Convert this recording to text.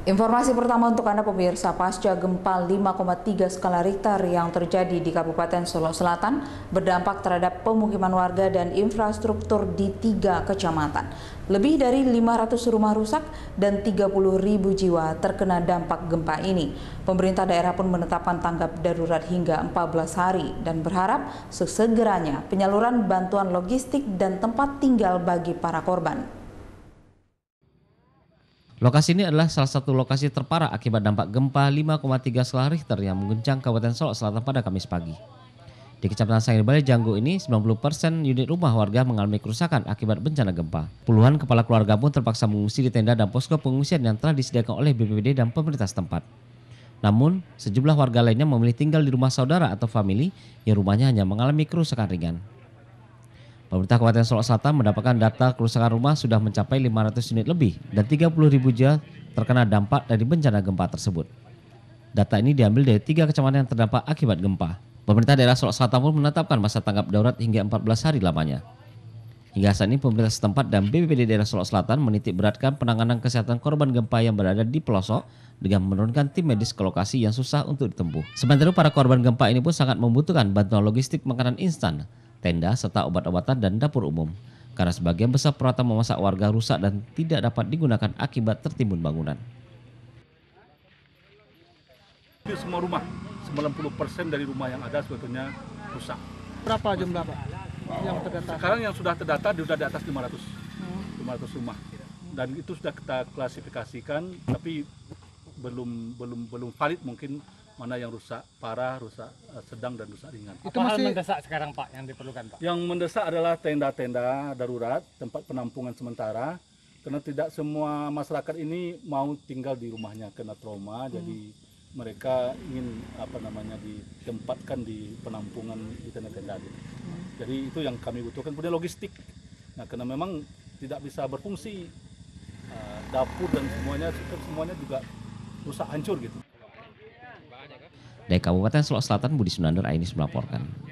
Informasi pertama untuk Anda pemirsa, pasca gempa 5,3 skala Richter yang terjadi di Kabupaten Solo Selatan berdampak terhadap pemukiman warga dan infrastruktur di tiga kecamatan. Lebih dari 500 rumah rusak dan 30 ribu jiwa terkena dampak gempa ini. Pemerintah daerah pun menetapkan tanggap darurat hingga 14 hari dan berharap sesegeranya penyaluran bantuan logistik dan tempat tinggal bagi para korban. Lokasi ini adalah salah satu lokasi terparah akibat dampak gempa 5,3 skala Richter yang mengguncang Kabupaten Solok Selatan pada Kamis pagi. Di Kecamatan Sangir Bali, Janggu ini 90% unit rumah warga mengalami kerusakan akibat bencana gempa. Puluhan kepala keluarga pun terpaksa mengungsi di tenda dan posko pengungsian yang telah disediakan oleh BPBD dan pemerintah setempat. Namun, sejumlah warga lainnya memilih tinggal di rumah saudara atau famili yang rumahnya hanya mengalami kerusakan ringan. Pemerintah Kabupaten Solok Selatan mendapatkan data kerusakan rumah sudah mencapai 500 unit lebih dan 30 ribu jiwa terkena dampak dari bencana gempa tersebut. Data ini diambil dari tiga kecamatan yang terdampak akibat gempa. Pemerintah daerah Solok Selatan pun menetapkan masa tanggap darurat hingga 14 hari lamanya. Hingga saat ini pemerintah setempat dan BPBD daerah Solok Selatan menitik beratkan penanganan kesehatan korban gempa yang berada di pelosok dengan menurunkan tim medis ke lokasi yang susah untuk ditempuh. Sementara para korban gempa ini pun sangat membutuhkan bantuan logistik makanan instan tenda, serta obat-obatan dan dapur umum. Karena sebagian besar peralatan memasak warga rusak dan tidak dapat digunakan akibat tertimbun bangunan. semua rumah, 90% dari rumah yang ada sebetulnya rusak. Berapa jumlah Pak yang terdata? Sekarang yang sudah terdata sudah di atas 500, 500 rumah. Dan itu sudah kita klasifikasikan, tapi belum belum belum valid mungkin mana yang rusak parah, rusak eh, sedang dan rusak ringan. Itu Apa masih... hal mendesak sekarang Pak yang diperlukan Pak? Yang mendesak adalah tenda-tenda darurat, tempat penampungan sementara karena tidak semua masyarakat ini mau tinggal di rumahnya kena trauma hmm. jadi mereka ingin apa namanya ditempatkan di penampungan di tenda-tenda Hmm. Jadi itu yang kami butuhkan kemudian logistik. Nah, karena memang tidak bisa berfungsi uh, dapur dan semuanya semuanya juga rusak hancur gitu. Dari Kabupaten Sulawesi Selatan Budi Sunandar Ainis melaporkan.